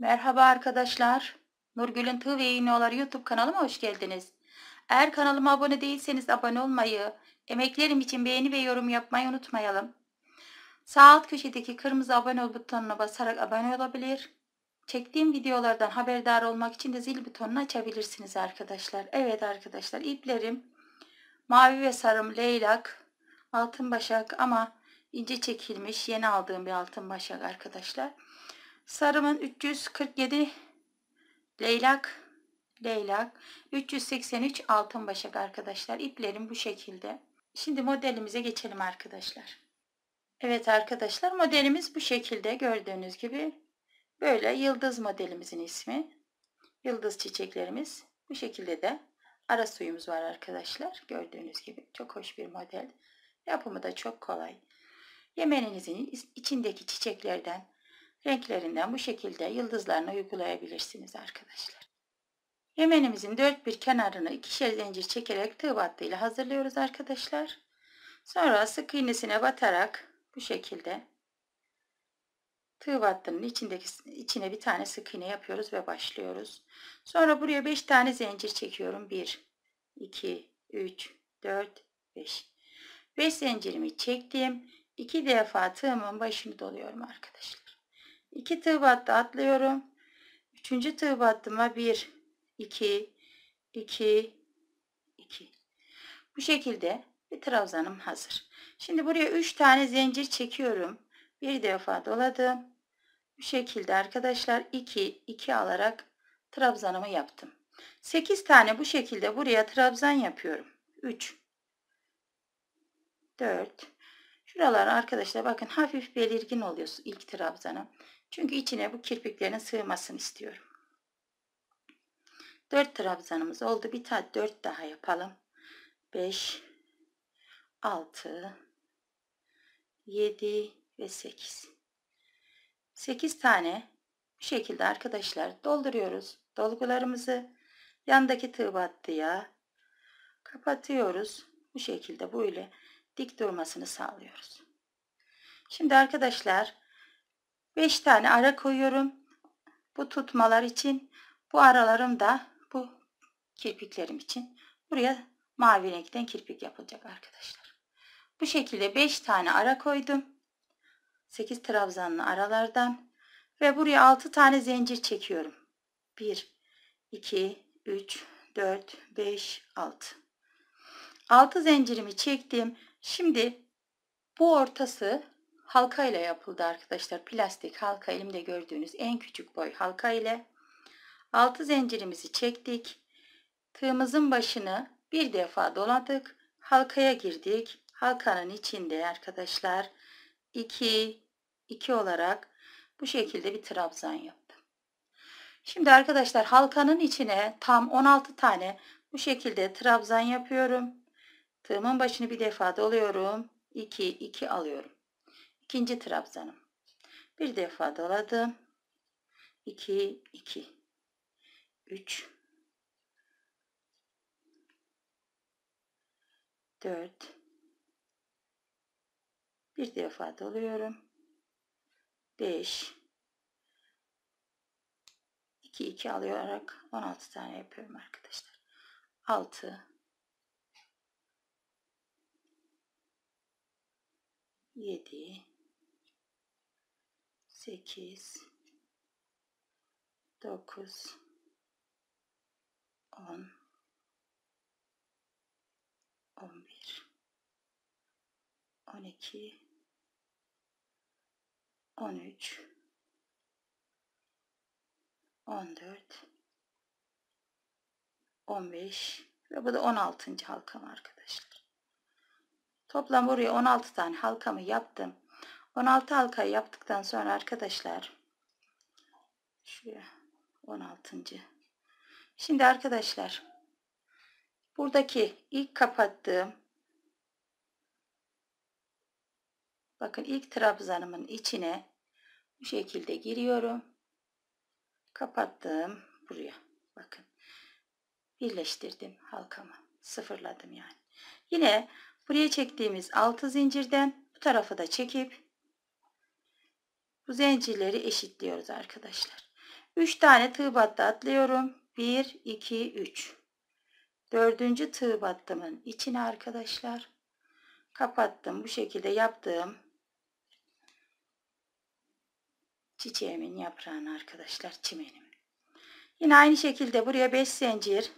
Merhaba arkadaşlar. Nurgül'ün Tığ ve İğneoları YouTube kanalıma hoş geldiniz. Eğer kanalıma abone değilseniz abone olmayı, emeklerim için beğeni ve yorum yapmayı unutmayalım. Sağ alt köşedeki kırmızı abone ol butonuna basarak abone olabilir. Çektiğim videolardan haberdar olmak için de zil butonunu açabilirsiniz arkadaşlar. Evet arkadaşlar iplerim mavi ve sarım leylak, altın başak ama ince çekilmiş yeni aldığım bir altın başak arkadaşlar. Sarımın 347 leylak leylak 383 altın başak arkadaşlar. iplerim bu şekilde. Şimdi modelimize geçelim arkadaşlar. Evet arkadaşlar modelimiz bu şekilde gördüğünüz gibi. Böyle yıldız modelimizin ismi. Yıldız çiçeklerimiz bu şekilde de ara suyumuz var arkadaşlar. Gördüğünüz gibi çok hoş bir model. Yapımı da çok kolay. Yemeğinizin içindeki çiçeklerden renklerinden bu şekilde yıldızlarını uygulayabilirsiniz arkadaşlar. Yemenimizin dört bir kenarını ikişer zincir çekerek tığ battığıyla hazırlıyoruz arkadaşlar. Sonra sık iğnesine batarak bu şekilde tığ battının içindeki içine bir tane sık iğne yapıyoruz ve başlıyoruz. Sonra buraya 5 tane zincir çekiyorum. 1 2 3 4 5. 5 zincirimi çektim. 2 defa tığımın başını doluyorum arkadaşlar. 2 tığ battı atlıyorum. 3. tığ battıma 1 2 2 2 bu şekilde bir trabzanım hazır. Şimdi buraya 3 tane zincir çekiyorum. Bir defa doladım. Bu şekilde arkadaşlar 2 2 alarak trabzanımı yaptım. 8 tane bu şekilde buraya trabzan yapıyorum. 3 4 Şuralar arkadaşlar bakın hafif belirgin oluyor ilk trabzanım. Çünkü içine bu kirpiklerin sığmasını istiyorum. 4 trabzanımız oldu. Bir tane 4 daha yapalım. 5 6 7 ve 8. 8 tane bu şekilde arkadaşlar dolduruyoruz dolgularımızı. Yandaki tığ battıya kapatıyoruz. Bu şekilde böyle dik durmasını sağlıyoruz. Şimdi arkadaşlar 5 tane ara koyuyorum. Bu tutmalar için bu aralarım da bu kirpiklerim için. Buraya mavi renkten kirpik yapılacak arkadaşlar. Bu şekilde 5 tane ara koydum. 8 trabzanlı aralardan ve buraya 6 tane zincir çekiyorum. 1 2 3 4 5 6 6 zincirimi çektim. Şimdi bu ortası halka ile yapıldı arkadaşlar. Plastik halka elimde gördüğünüz en küçük boy halka ile. 6 zincirimizi çektik. Tığımızın başını bir defa doladık. Halkaya girdik. Halkanın içinde arkadaşlar 2 2 olarak bu şekilde bir trabzan yaptım. Şimdi arkadaşlar halkanın içine tam 16 tane bu şekilde trabzan yapıyorum. Tığımın başını bir defa doluyorum. 2 2 alıyorum. İkinci trabzanım. Bir defa doladım. 2 2 3 4 bir defa doluyorum 5 2 2 alarak 16 tane yapıyorum arkadaşlar 6 7 8 9 10 11 12 13 14 15 ve bu da 16. halkam arkadaşlar. Toplam buraya 16 tane halkamı yaptım. 16 halkayı yaptıktan sonra arkadaşlar şuraya 16. Şimdi arkadaşlar buradaki ilk kapattığım bakın ilk trabzanımın içine bu şekilde giriyorum. Kapattım buraya. Bakın. Birleştirdim halkamı. Sıfırladım yani. Yine buraya çektiğimiz 6 zincirden bu tarafı da çekip bu zincirleri eşitliyoruz arkadaşlar. 3 tane tığ battı atlıyorum. 1, 2, 3. Dördüncü tığ battımın içine arkadaşlar. Kapattım. Bu şekilde yaptığım çiçeğimin yaprağını arkadaşlar çimenim. Yine aynı şekilde buraya 5 zincir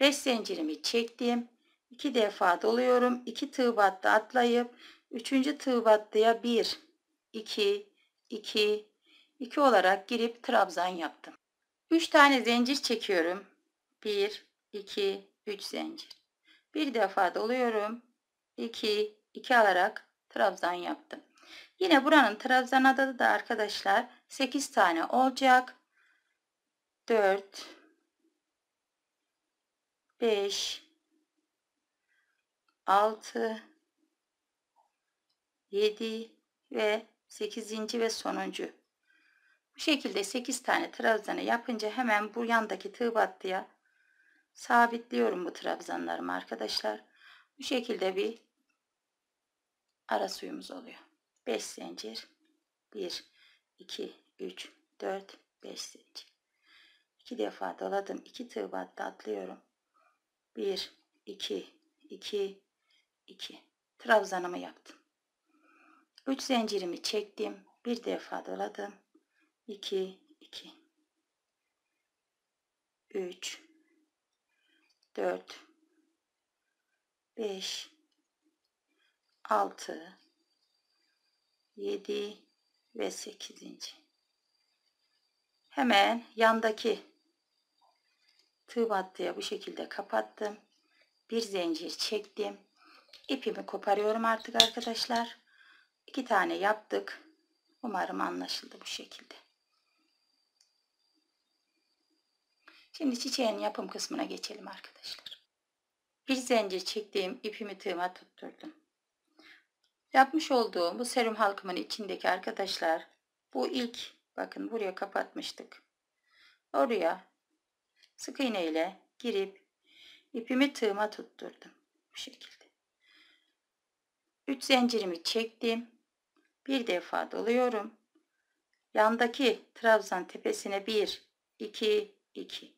5 zincirimi çektim. 2 defa doluyorum. 2 tığ battı atlayıp 3. tığ battıya 1 2, 2, 2 olarak girip trabzan yaptım. 3 tane zincir çekiyorum. 1, 2, 3 zincir. Bir defa doluyorum. 2, 2 alarak trabzan yaptım. Yine buranın trabzan adı da arkadaşlar 8 tane olacak. 4, 5, 6, 7 ve 8. ve sonuncu. Bu şekilde 8 tane trabzanı yapınca hemen bu yandaki tığ battıya sabitliyorum bu trabzanlarımı arkadaşlar. Bu şekilde bir ara suyumuz oluyor. 5 zincir 1 2 3 4 5 zincir 2 defa doladım 2 tığ battı atlıyorum 1 2 2 2 trabzanımı yaptım 3 zincirimi çektim. Bir defa doladım. 2 2 3 4 5 6 7 ve 8. Hemen yandaki tığ battıya bu şekilde kapattım. Bir zincir çektim. İpimi koparıyorum artık arkadaşlar. İki tane yaptık. Umarım anlaşıldı bu şekilde. Şimdi çiçeğin yapım kısmına geçelim arkadaşlar. Bir zincir çektiğim ipimi tığıma tutturdum. Yapmış olduğum bu serum halkımın içindeki arkadaşlar bu ilk bakın buraya kapatmıştık. Oraya sık iğne ile girip ipimi tığıma tutturdum bu şekilde. 3 zincirimi çektim. Bir defa doluyorum. Yandaki trabzan tepesine 1, 2, 2.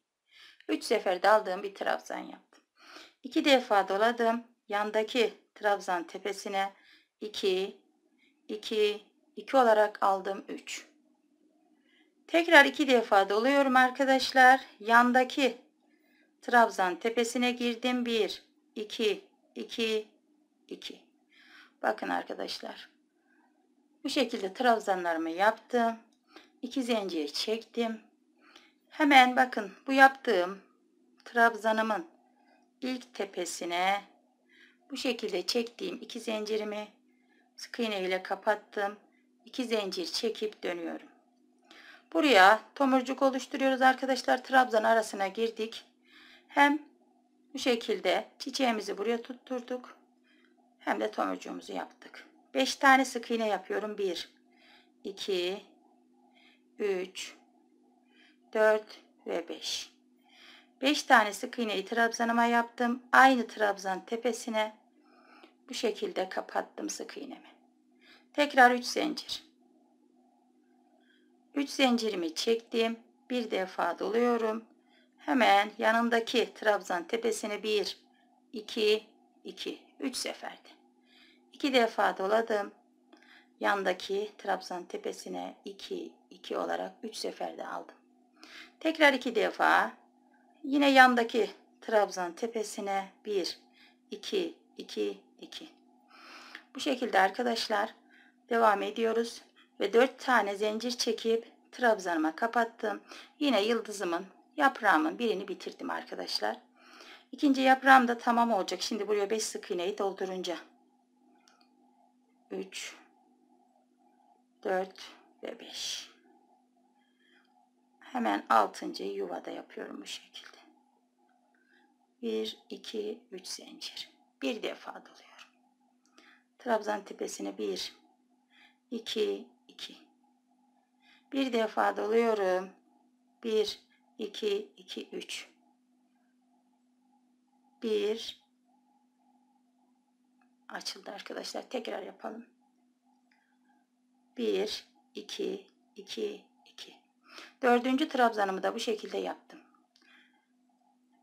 3 sefer daldığım bir trabzan yaptım. 2 defa doladım. Yandaki trabzan tepesine 2, 2, 2 olarak aldım 3. Tekrar 2 defa doluyorum arkadaşlar. Yandaki trabzan tepesine girdim. 1, 2, 2, 2. Bakın arkadaşlar. Bu şekilde trabzanlarımı yaptım. 2 zincir çektim. Hemen bakın bu yaptığım trabzanımın ilk tepesine bu şekilde çektiğim iki zincirimi sık iğne ile kapattım. İki zincir çekip dönüyorum. Buraya tomurcuk oluşturuyoruz arkadaşlar. Trabzan arasına girdik. Hem bu şekilde çiçeğimizi buraya tutturduk. Hem de tomurcuğumuzu yaptık. 5 tane sık iğne yapıyorum. 1, 2, 3, 4 ve 5. 5 tane sık iğneyi trabzanıma yaptım. Aynı trabzan tepesine bu şekilde kapattım sık iğnemi. Tekrar 3 zincir. 3 zincirimi çektim. Bir defa doluyorum. Hemen yanındaki trabzan tepesine 1, 2, 2, 3 seferde. 2 defa doladım. Yandaki trabzan tepesine 2 2 olarak 3 seferde aldım. Tekrar 2 defa yine yandaki trabzan tepesine 1 2 2 2. Bu şekilde arkadaşlar devam ediyoruz ve 4 tane zincir çekip trabzanıma kapattım. Yine yıldızımın yaprağımın birini bitirdim arkadaşlar. İkinci yaprağım da tamam olacak. Şimdi buraya 5 sık iğneyi doldurunca. 3, 4 ve 5. Hemen 6. yuvada yapıyorum bu şekilde. 1, 2, 3 zincir. Bir defa doluyorum. Trabzan tepesine 1, 2, 2. Bir defa doluyorum. 1, 2, 2, 3. 1, açıldı arkadaşlar. Tekrar yapalım. 1, 2, 2, 2. Dördüncü trabzanımı da bu şekilde yaptım.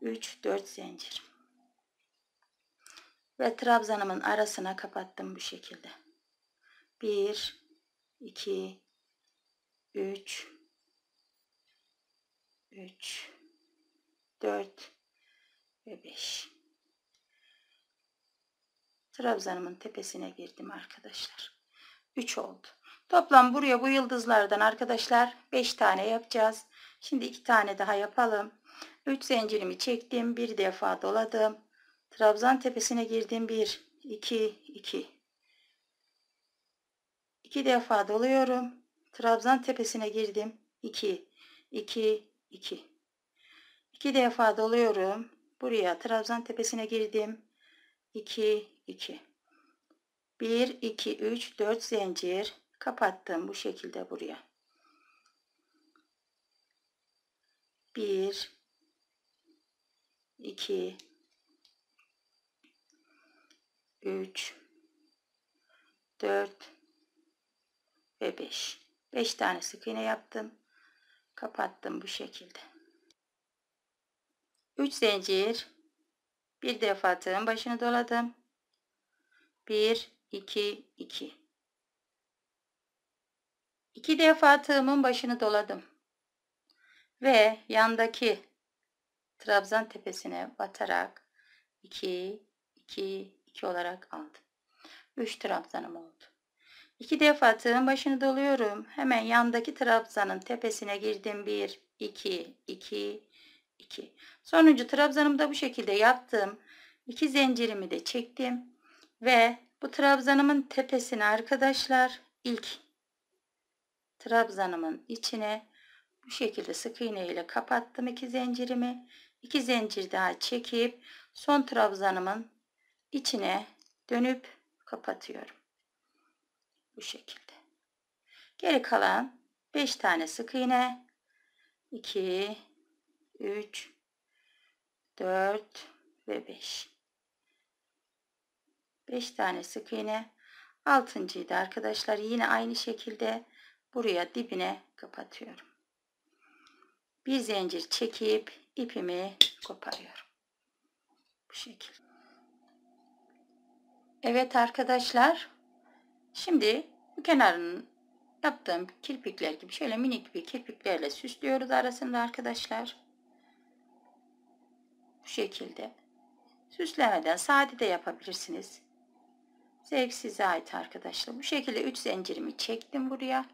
3, 4 zincir. Ve trabzanımın arasına kapattım bu şekilde. 1, 2, 3, 3, 4 ve 5. Trabzanımın tepesine girdim arkadaşlar. 3 oldu. Toplam buraya bu yıldızlardan arkadaşlar 5 tane yapacağız. Şimdi 2 tane daha yapalım. 3 zincirimi çektim. Bir defa doladım. Trabzan tepesine girdim. 1, 2, 2. 2 defa doluyorum. Trabzan tepesine girdim. 2, 2, 2. 2 defa doluyorum. Buraya trabzan tepesine girdim. 2 2 1 2 3 4 zincir kapattım bu şekilde buraya 1 2 3 4 ve 5 5 tane sık iğne yaptım kapattım bu şekilde 3 zincir bir defa tığın başını doladım. 1 2 2 2 defa tığımın başını doladım. Ve yandaki trabzan tepesine batarak 2 2 2 olarak aldım. 3 trabzanım oldu. 2 defa tığın başını doluyorum. Hemen yandaki trabzanın tepesine girdim. 1 2 2 2 Sonuncu trabzanımda bu şekilde yaptım. İki zincirimi de çektim. Ve bu trabzanımın tepesine arkadaşlar ilk trabzanımın içine bu şekilde sık iğne ile kapattım iki zincirimi. İki zincir daha çekip son trabzanımın içine dönüp kapatıyorum. Bu şekilde. Geri kalan 5 tane sık iğne 2 3 4 ve 5. 5 tane sık iğne. Altıncıyı da arkadaşlar yine aynı şekilde buraya dibine kapatıyorum. Bir zincir çekip ipimi koparıyorum. Bu şekilde. Evet arkadaşlar. Şimdi bu kenarın yaptığım kirpikler gibi şöyle minik bir kirpiklerle süslüyoruz arasında arkadaşlar. Bu şekilde. Süslemeden sade de yapabilirsiniz. Zevk size ait arkadaşlar. Bu şekilde 3 zincirimi çektim buraya.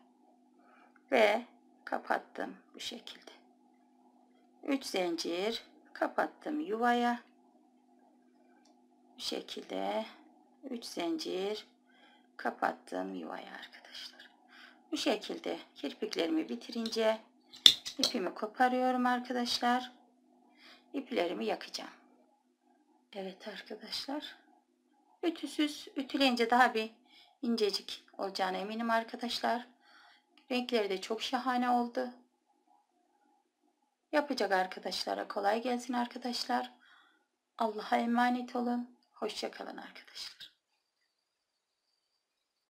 Ve kapattım bu şekilde. 3 zincir kapattım yuvaya. Bu şekilde 3 zincir kapattım yuvaya arkadaşlar. Bu şekilde kirpiklerimi bitirince ipimi koparıyorum arkadaşlar iplerimi yakacağım. Evet arkadaşlar. Ütüsüz, ütüleyince daha bir incecik olacağına eminim arkadaşlar. Renkleri de çok şahane oldu. Yapacak arkadaşlara kolay gelsin arkadaşlar. Allah'a emanet olun. Hoşçakalın arkadaşlar.